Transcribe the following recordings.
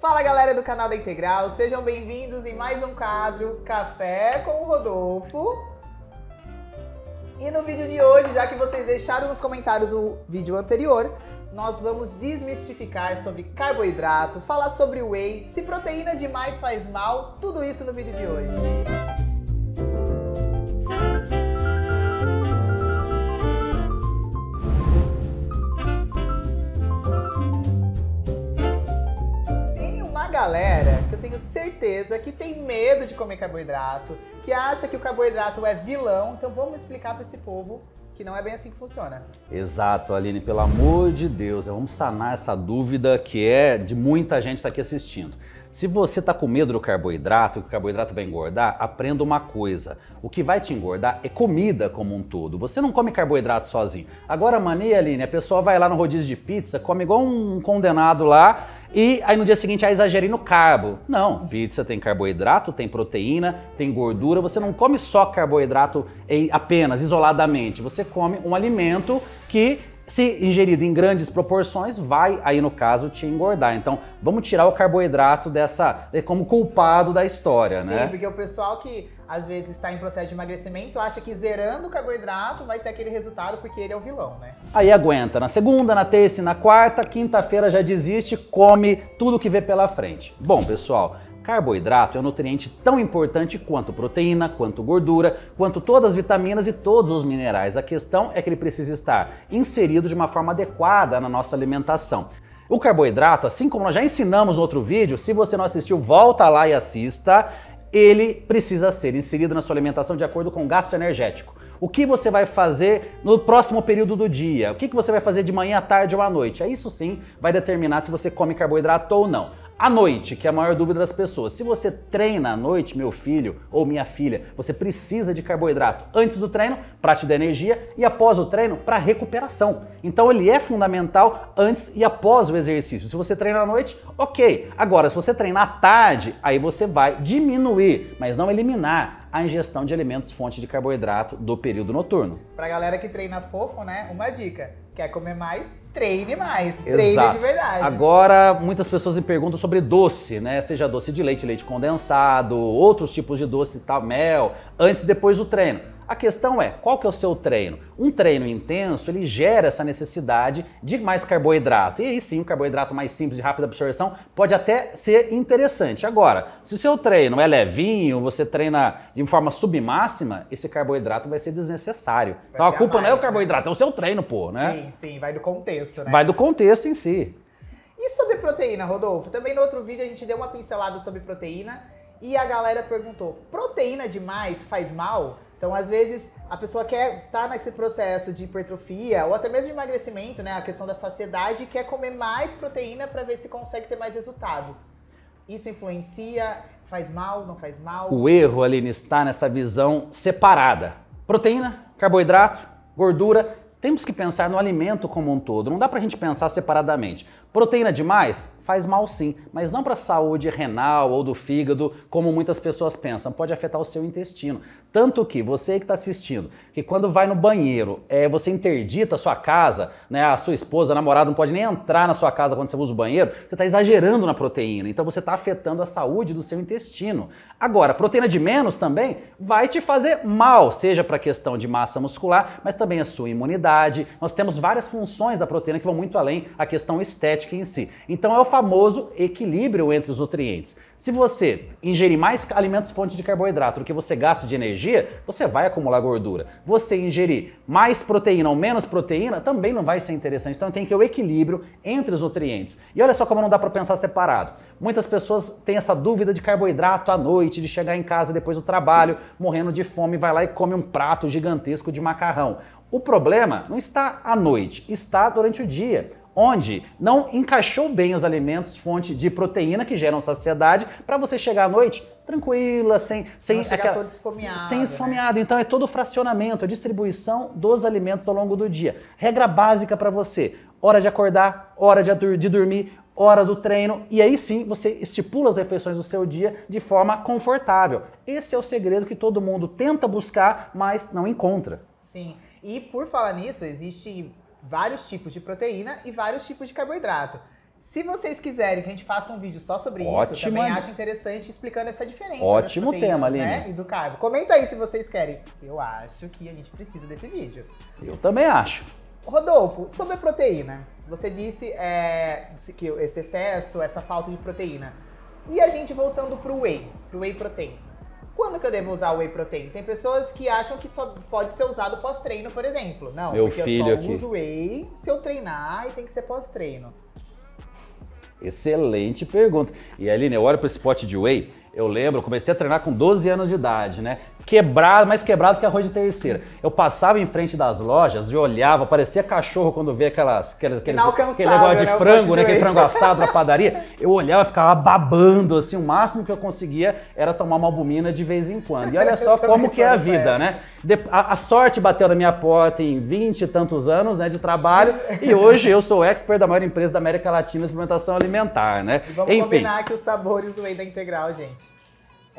Fala galera do canal da Integral, sejam bem-vindos em mais um quadro Café com o Rodolfo. E no vídeo de hoje, já que vocês deixaram nos comentários o vídeo anterior, nós vamos desmistificar sobre carboidrato, falar sobre whey, se proteína demais faz mal, tudo isso no vídeo de hoje. galera que eu tenho certeza que tem medo de comer carboidrato, que acha que o carboidrato é vilão. Então vamos explicar para esse povo que não é bem assim que funciona. Exato, Aline, pelo amor de Deus, é, vamos sanar essa dúvida que é de muita gente está aqui assistindo. Se você está com medo do carboidrato, que o carboidrato vai engordar, aprenda uma coisa. O que vai te engordar é comida como um todo. Você não come carboidrato sozinho. Agora, mania, Aline, a pessoa vai lá no rodízio de pizza, come igual um condenado lá, e aí no dia seguinte, ah, exagerei no carbo. Não, uhum. pizza tem carboidrato, tem proteína, tem gordura. Você não come só carboidrato apenas, isoladamente. Você come um alimento que se ingerido em grandes proporções, vai aí no caso te engordar. Então, vamos tirar o carboidrato dessa é, como culpado da história, Sim, né? Sim, porque o pessoal que às vezes está em processo de emagrecimento acha que zerando o carboidrato vai ter aquele resultado porque ele é o vilão, né? Aí aguenta na segunda, na terça e na quarta, quinta-feira já desiste, come tudo que vê pela frente. Bom, pessoal, Carboidrato é um nutriente tão importante quanto proteína, quanto gordura, quanto todas as vitaminas e todos os minerais. A questão é que ele precisa estar inserido de uma forma adequada na nossa alimentação. O carboidrato, assim como nós já ensinamos no outro vídeo, se você não assistiu, volta lá e assista. Ele precisa ser inserido na sua alimentação de acordo com o gasto energético. O que você vai fazer no próximo período do dia? O que você vai fazer de manhã, à tarde ou à noite? É isso sim vai determinar se você come carboidrato ou não. À noite, que é a maior dúvida das pessoas. Se você treina à noite, meu filho ou minha filha, você precisa de carboidrato antes do treino para te dar energia e após o treino para recuperação. Então ele é fundamental antes e após o exercício. Se você treina à noite, ok. Agora, se você treinar à tarde, aí você vai diminuir, mas não eliminar a ingestão de alimentos fonte de carboidrato do período noturno. Para galera que treina fofo, né? Uma dica: quer comer mais? treine mais, Exato. treine de verdade. Agora, muitas pessoas me perguntam sobre doce, né? Seja doce de leite, leite condensado, outros tipos de doce, tal, mel, antes e depois do treino. A questão é, qual que é o seu treino? Um treino intenso, ele gera essa necessidade de mais carboidrato. E aí sim, um carboidrato mais simples, de rápida absorção, pode até ser interessante. Agora, se o seu treino é levinho, você treina de forma submáxima, esse carboidrato vai ser desnecessário. Vai então ser a culpa a mais, não é o né? carboidrato, né? é o seu treino, pô, né? Sim, sim, vai do contexto contexto, né? Vai do contexto em si. E sobre proteína, Rodolfo? Também no outro vídeo a gente deu uma pincelada sobre proteína e a galera perguntou: proteína demais faz mal? Então, às vezes, a pessoa quer estar tá nesse processo de hipertrofia ou até mesmo de emagrecimento, né? A questão da saciedade, quer comer mais proteína para ver se consegue ter mais resultado. Isso influencia? Faz mal? Não faz mal? O erro, Aline, está nessa visão separada: proteína, carboidrato, gordura temos que pensar no alimento como um todo, não dá para a gente pensar separadamente. Proteína demais faz mal sim, mas não para a saúde renal ou do fígado, como muitas pessoas pensam, pode afetar o seu intestino. Tanto que você que está assistindo, que quando vai no banheiro, é, você interdita a sua casa, né, a sua esposa, a namorada não pode nem entrar na sua casa quando você usa o banheiro, você está exagerando na proteína, então você está afetando a saúde do seu intestino. Agora, proteína de menos também vai te fazer mal, seja para a questão de massa muscular, mas também a sua imunidade. Nós temos várias funções da proteína que vão muito além a questão estética em si. Então é o famoso equilíbrio entre os nutrientes. Se você ingerir mais alimentos fonte de carboidrato do que você gasta de energia, você vai acumular gordura. Você ingerir mais proteína ou menos proteína também não vai ser interessante. Então tem que ter o equilíbrio entre os nutrientes. E olha só como não dá para pensar separado. Muitas pessoas têm essa dúvida de carboidrato à noite, de chegar em casa depois do trabalho, morrendo de fome, vai lá e come um prato gigantesco de macarrão. O problema não está à noite, está durante o dia onde não encaixou bem os alimentos, fonte de proteína que geram saciedade, para você chegar à noite tranquila, sem sem aquela, todo esfomeado, sem né? esfomeado. Né? Então é todo o fracionamento, a distribuição dos alimentos ao longo do dia. Regra básica para você: hora de acordar, hora de, de dormir, hora do treino, e aí sim você estipula as refeições do seu dia de forma confortável. Esse é o segredo que todo mundo tenta buscar, mas não encontra. Sim. E por falar nisso, existe vários tipos de proteína e vários tipos de carboidrato. Se vocês quiserem que a gente faça um vídeo só sobre Ótimo. isso, também acho interessante explicando essa diferença. Ótimo tema, ali Né? E do carbo. Comenta aí se vocês querem. Eu acho que a gente precisa desse vídeo. Eu também acho. Rodolfo, sobre a proteína. Você disse é, que esse excesso, essa falta de proteína. E a gente voltando para o whey, para o whey protein. Quando que eu devo usar o whey protein? Tem pessoas que acham que só pode ser usado pós-treino, por exemplo. Não, Meu porque filho eu só aqui. uso whey se eu treinar e tem que ser pós-treino. Excelente pergunta. E Aline, eu olho para esse pote de whey, eu lembro, eu comecei a treinar com 12 anos de idade, né? quebrado, mais quebrado que arroz de terceira. Eu passava em frente das lojas e olhava, parecia cachorro quando vê aquelas, aquelas aquele, aquele negócio de né? frango, né? Aquele frango assado na padaria. Eu olhava e ficava babando, assim, o máximo que eu conseguia era tomar uma albumina de vez em quando. E olha só como que é a vida, né? A, a, sorte bateu na minha porta em 20 e tantos anos né, de trabalho e hoje eu sou expert da maior empresa da América Latina de suplementação alimentar, né? E vamos Enfim. combinar que os sabores do whey integral, gente.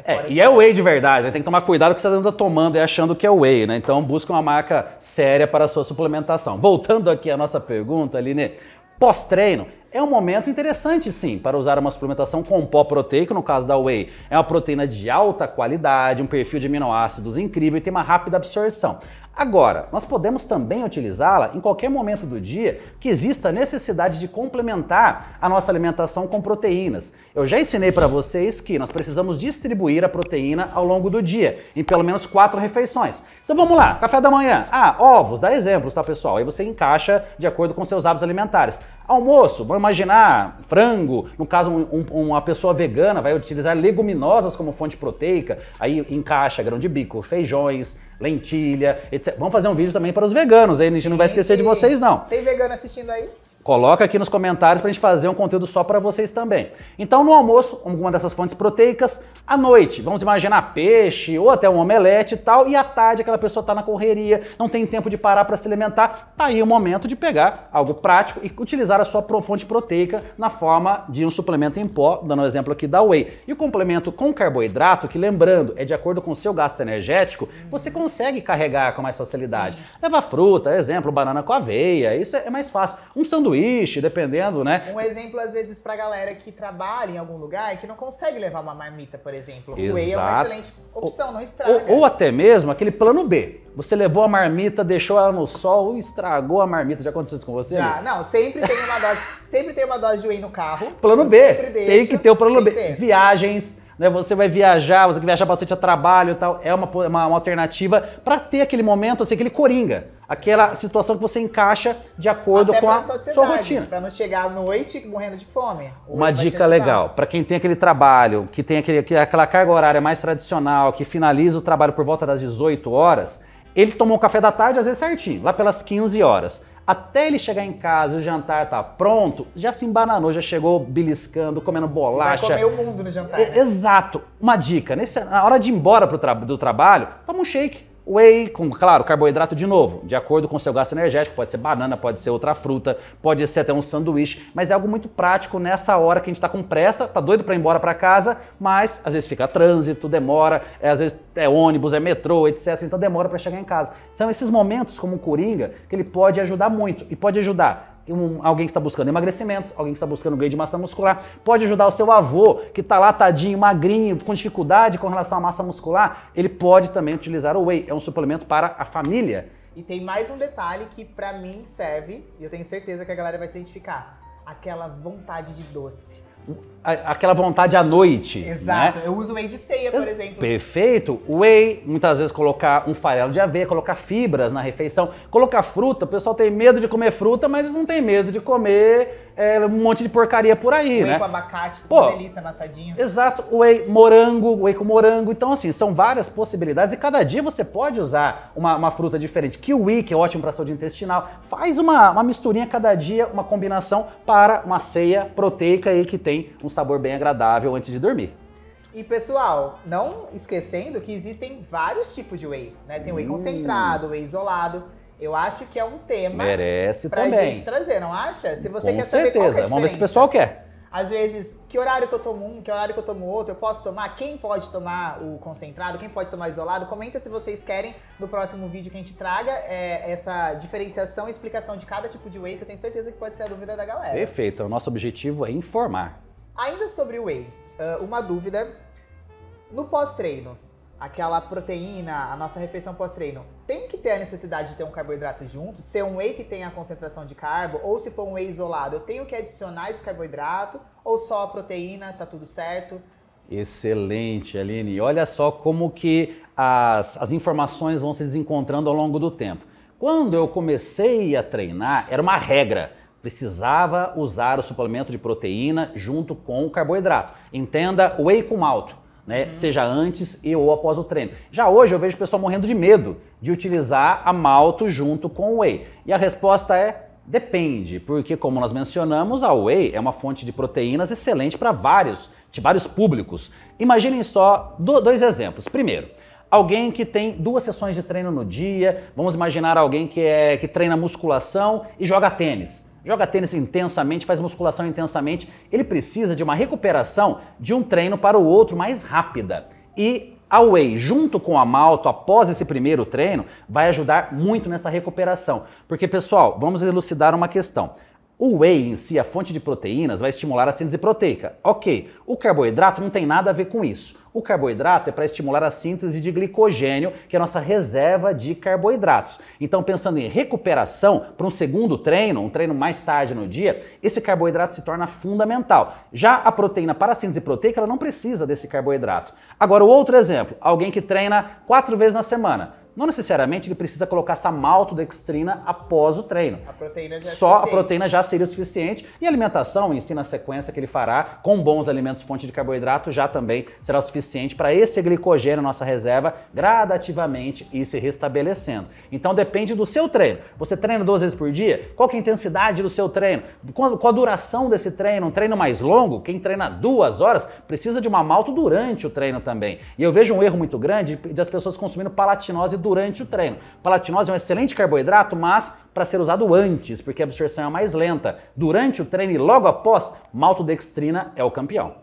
É, é e é whey de verdade, né? tem que tomar cuidado que você tá anda tomando e é achando que é whey, né? Então busca uma marca séria para a sua suplementação. Voltando aqui à nossa pergunta, Aline, pós-treino é um momento interessante sim para usar uma suplementação com pó proteico, no caso da whey. É uma proteína de alta qualidade, um perfil de aminoácidos incrível e tem uma rápida absorção. Agora, nós podemos também utilizá-la em qualquer momento do dia que exista a necessidade de complementar a nossa alimentação com proteínas. Eu já ensinei para vocês que nós precisamos distribuir a proteína ao longo do dia, em pelo menos quatro refeições. Então vamos lá, café da manhã. Ah, ovos, dá exemplos, tá pessoal? Aí você encaixa de acordo com seus hábitos alimentares. Almoço, vamos imaginar frango, no caso um, uma pessoa vegana vai utilizar leguminosas como fonte proteica, aí encaixa grão de bico, feijões, lentilha, etc. Vamos fazer um vídeo também para os veganos, aí a gente não vai esquecer de vocês não. Tem vegano assistindo aí? Coloca aqui nos comentários para a gente fazer um conteúdo só para vocês também. Então, no almoço, alguma dessas fontes proteicas. À noite, vamos imaginar peixe ou até um omelete e tal. E à tarde, aquela pessoa está na correria, não tem tempo de parar para se alimentar. Tá aí o momento de pegar algo prático e utilizar a sua fonte proteica na forma de um suplemento em pó, dando o um exemplo aqui da whey. E o complemento com carboidrato, que lembrando, é de acordo com o seu gasto energético, você consegue carregar com mais facilidade. Leva fruta, exemplo, banana com aveia, isso é mais fácil. Um sanduíche sanduíche, dependendo, né? Um exemplo, às vezes, para galera que trabalha em algum lugar que não consegue levar uma marmita, por exemplo. O whey é uma excelente opção, ou, não estraga. Ou, ou até mesmo aquele plano B. Você levou a marmita, deixou ela no sol estragou a marmita. Já aconteceu isso com você? Já, não. Sempre tem uma dose, sempre tem uma dose de whey no carro. Plano B. tem que ter o plano B. Viagens. Né? Você vai viajar, você que viajar bastante a trabalho e tal, é uma, uma, uma alternativa para ter aquele momento, assim, aquele coringa. Aquela situação que você encaixa de acordo Até com a sua rotina. Para não chegar à noite morrendo de fome. Uma dica legal, para quem tem aquele trabalho, que tem aquele, é aquela carga horária mais tradicional, que finaliza o trabalho por volta das 18 horas, ele tomou o café da tarde, às vezes certinho, lá pelas 15 horas. Até ele chegar em casa e o jantar tá pronto, já se embananou, já chegou beliscando, comendo bolacha. Vai comer o mundo no jantar. Né? Exato. Uma dica, nesse, na hora de ir embora pro tra do trabalho, toma um shake. Whey com, claro, carboidrato de novo, de acordo com o seu gasto energético, pode ser banana, pode ser outra fruta, pode ser até um sanduíche, mas é algo muito prático nessa hora que a gente está com pressa, tá doido para ir embora para casa, mas às vezes fica trânsito, demora, é, às vezes é ônibus, é metrô, etc, então demora para chegar em casa. São esses momentos como o Coringa que ele pode ajudar muito e pode ajudar um, alguém que está buscando emagrecimento, alguém que está buscando ganho de massa muscular. Pode ajudar o seu avô, que está lá tadinho, magrinho, com dificuldade com relação à massa muscular. Ele pode também utilizar o whey. É um suplemento para a família. E tem mais um detalhe que para mim serve, e eu tenho certeza que a galera vai se identificar: aquela vontade de doce aquela vontade à noite. Né? Exato. Né? Eu uso whey de ceia, por exemplo. Perfeito. Whey, muitas vezes colocar um farelo de aveia, colocar fibras na refeição, colocar fruta. O pessoal tem medo de comer fruta, mas não tem medo de comer é, um monte de porcaria por aí, whey né? com abacate, ficou Pô, delícia, amassadinho. Exato, whey morango, whey com morango. Então, assim, são várias possibilidades e cada dia você pode usar uma, uma fruta diferente. Kiwi, que é ótimo para saúde intestinal. Faz uma, uma misturinha cada dia, uma combinação para uma ceia proteica aí que tem um sabor bem agradável antes de dormir. E pessoal, não esquecendo que existem vários tipos de whey, né? Tem whey hum. concentrado, whey isolado. Eu acho que é um tema Merece pra também. gente trazer, não acha? Se você Com quer certeza. saber qual que é Vamos ver se o pessoal quer. Às vezes, que horário que eu tomo um, que horário que eu tomo outro, eu posso tomar? Quem pode tomar o concentrado? Quem pode tomar isolado? Comenta se vocês querem no próximo vídeo que a gente traga é, essa diferenciação e explicação de cada tipo de whey, que eu tenho certeza que pode ser a dúvida da galera. Perfeito. O nosso objetivo é informar. Ainda sobre o whey, ah, uma dúvida. No pós-treino, aquela proteína, a nossa refeição pós-treino, tem que ter a necessidade de ter um carboidrato junto? Se é um whey que tem a concentração de carbo, ou se for um whey isolado, eu tenho que adicionar esse carboidrato ou só a proteína, tá tudo certo? Excelente, Aline. Olha só como que as, as informações vão se desencontrando ao longo do tempo. Quando eu comecei a treinar, era uma regra precisava usar o suplemento de proteína junto com o carboidrato. Entenda whey com malto né? Uhum. Seja antes e ou após o treino. Já hoje eu vejo o pessoal morrendo de medo de utilizar a malto junto com o whey. E a resposta é depende, porque como nós mencionamos, a whey é uma fonte de proteínas excelente para vários, de vários públicos. Imaginem só dois exemplos. Primeiro, alguém que tem duas sessões de treino no dia, vamos imaginar alguém que é que treina musculação e joga tênis joga tênis intensamente, faz musculação intensamente, ele precisa de uma recuperação de um treino para o outro mais rápida. E a whey junto com a malto após esse primeiro treino vai ajudar muito nessa recuperação. Porque pessoal, vamos elucidar uma questão. O whey em si, a fonte de proteínas, vai estimular a síntese proteica. OK. O carboidrato não tem nada a ver com isso. O carboidrato é para estimular a síntese de glicogênio, que é a nossa reserva de carboidratos. Então, pensando em recuperação para um segundo treino, um treino mais tarde no dia, esse carboidrato se torna fundamental. Já a proteína para a síntese proteica, ela não precisa desse carboidrato. Agora, o outro exemplo, alguém que treina quatro vezes na semana. Não necessariamente ele precisa colocar essa maltodextrina após o treino. A proteína já é Só é a proteína já seria o suficiente. E a alimentação, si a sequência que ele fará, com bons alimentos fonte de carboidrato, já também será o suficiente para esse glicogênio, nossa reserva, gradativamente ir se restabelecendo. Então depende do seu treino. Você treina duas vezes por dia? Qual é a intensidade do seu treino? Qual a duração desse treino? Um treino mais longo, quem treina duas horas, precisa de uma malto durante o treino também. E eu vejo um erro muito grande das pessoas consumindo palatinose durante durante o treino. Palatinose é um excelente carboidrato, mas para ser usado antes, porque a absorção é mais lenta. Durante o treino e logo após, maltodextrina é o campeão.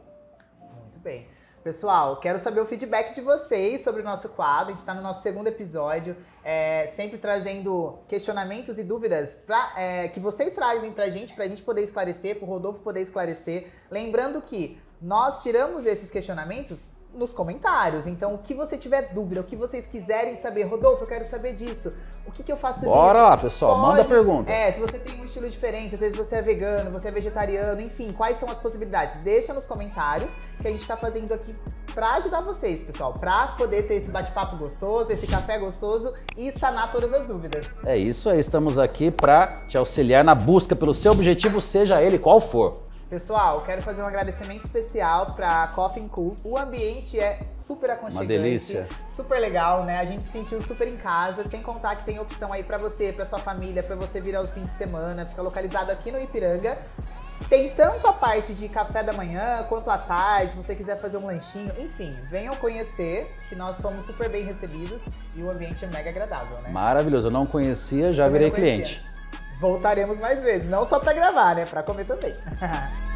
Muito bem. Pessoal, quero saber o feedback de vocês sobre o nosso quadro. A gente está no nosso segundo episódio, é, sempre trazendo questionamentos e dúvidas pra, é, que vocês trazem para a gente, para a gente poder esclarecer, para o Rodolfo poder esclarecer. Lembrando que nós tiramos esses questionamentos nos comentários. Então, o que você tiver dúvida, o que vocês quiserem saber, Rodolfo, eu quero saber disso. O que, que eu faço Bora disso? lá, pessoal, Pode... manda pergunta. É, se você tem um estilo diferente, às vezes você é vegano, você é vegetariano, enfim, quais são as possibilidades? Deixa nos comentários que a gente está fazendo aqui para ajudar vocês, pessoal, para poder ter esse bate-papo gostoso, esse café gostoso e sanar todas as dúvidas. É isso aí, estamos aqui para te auxiliar na busca pelo seu objetivo, seja ele qual for. Pessoal, quero fazer um agradecimento especial para Coffee Cool. O ambiente é super aconchegante. Uma delícia. Super legal, né? A gente se sentiu super em casa, sem contar que tem opção aí para você, para sua família, para você vir aos fins de semana. Fica localizado aqui no Ipiranga. Tem tanto a parte de café da manhã quanto à tarde, se você quiser fazer um lanchinho, enfim, venham conhecer, que nós fomos super bem recebidos e o ambiente é mega agradável, né? Maravilhoso, eu não conhecia, já Também virei cliente. Voltaremos mais vezes, não só para gravar, né? Para comer também.